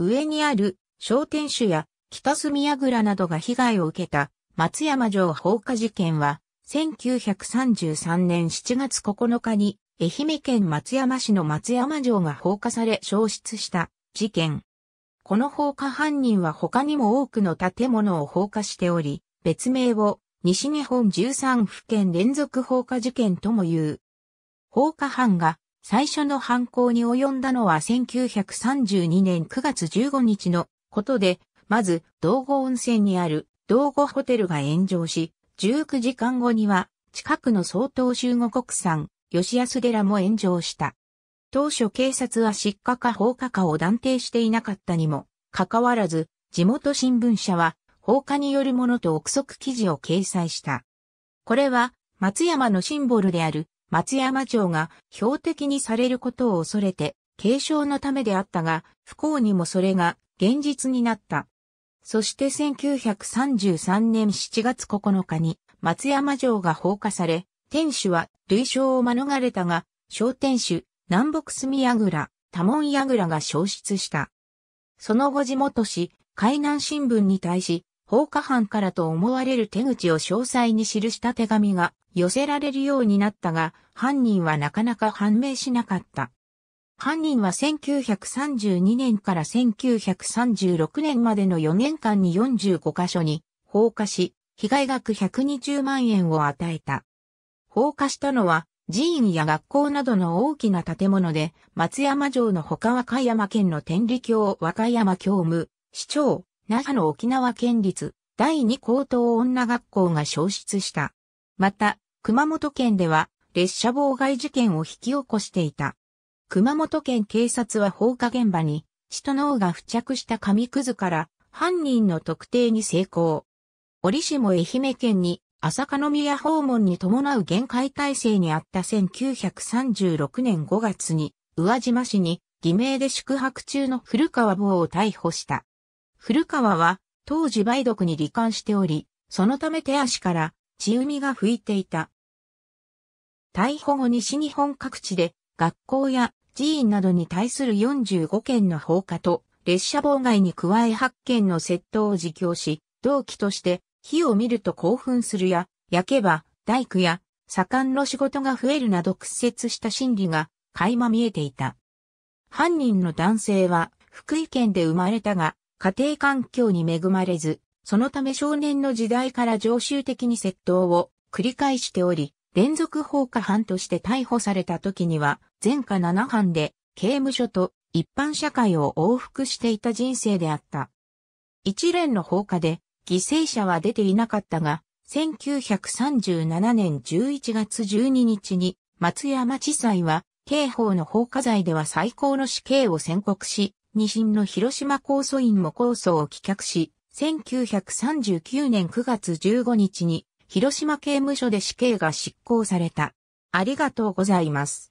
上にある商店主や北住櫓などが被害を受けた松山城放火事件は1933年7月9日に愛媛県松山市の松山城が放火され消失した事件。この放火犯人は他にも多くの建物を放火しており、別名を西日本13府県連続放火事件とも言う。放火犯が最初の犯行に及んだのは1932年9月15日のことで、まず、道後温泉にある道後ホテルが炎上し、19時間後には、近くの総統集合国産、吉安寺も炎上した。当初警察は失火か放火かを断定していなかったにも、かかわらず、地元新聞社は、放火によるものと憶測記事を掲載した。これは、松山のシンボルである松山城が標的にされることを恐れて継承のためであったが、不幸にもそれが現実になった。そして1933年7月9日に松山城が放火され、天守は類称を免れたが、小天守、南北隅櫓、多門櫓が消失した。その後地元紙、海南新聞に対し、放火犯からと思われる手口を詳細に記した手紙が寄せられるようになったが、犯人はなかなか判明しなかった。犯人は1932年から1936年までの4年間に45箇所に放火し、被害額120万円を与えた。放火したのは寺院や学校などの大きな建物で、松山城の他和歌山県の天理教和歌山教務、市長、那覇の沖縄県立第二高等女学校が消失した。また、熊本県では列車妨害事件を引き起こしていた。熊本県警察は放火現場に、血と脳が付着した紙くずから犯人の特定に成功。折しも愛媛県に朝香宮訪問に伴う限界体制にあった1936年5月に、宇和島市に偽名で宿泊中の古川坊を逮捕した。古川は当時梅毒に罹患しており、そのため手足から血海が吹いていた。逮捕後西日本各地で学校や寺院などに対する45件の放火と列車妨害に加え8件の窃盗を自供し、同期として火を見ると興奮するや、焼けば大工や左官の仕事が増えるなど屈折した心理が垣間見えていた。犯人の男性は福井県で生まれたが、家庭環境に恵まれず、そのため少年の時代から常習的に窃盗を繰り返しており、連続放火犯として逮捕された時には、前科7犯で、刑務所と一般社会を往復していた人生であった。一連の放火で、犠牲者は出ていなかったが、1937年11月12日に、松山地裁は、刑法の放火罪では最高の死刑を宣告し、二審の広島控訴院も控訴を棄却し、1939年9月15日に広島刑務所で死刑が執行された。ありがとうございます。